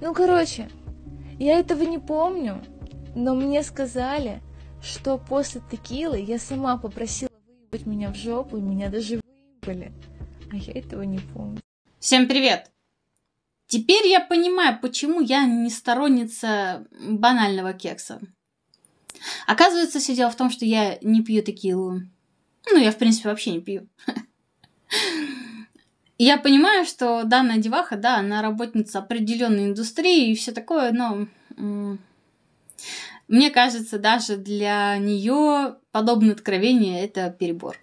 Ну, короче, я этого не помню, но мне сказали, что после текилы я сама попросила выебать меня в жопу, и меня даже выебали. А я этого не помню. Всем привет! Теперь я понимаю, почему я не сторонница банального кекса. Оказывается, все дело в том, что я не пью текилу. Ну, я, в принципе, вообще не пью. я понимаю, что данная деваха, да, она работница определенной индустрии и все такое, но мне кажется, даже для нее подобное откровение это перебор.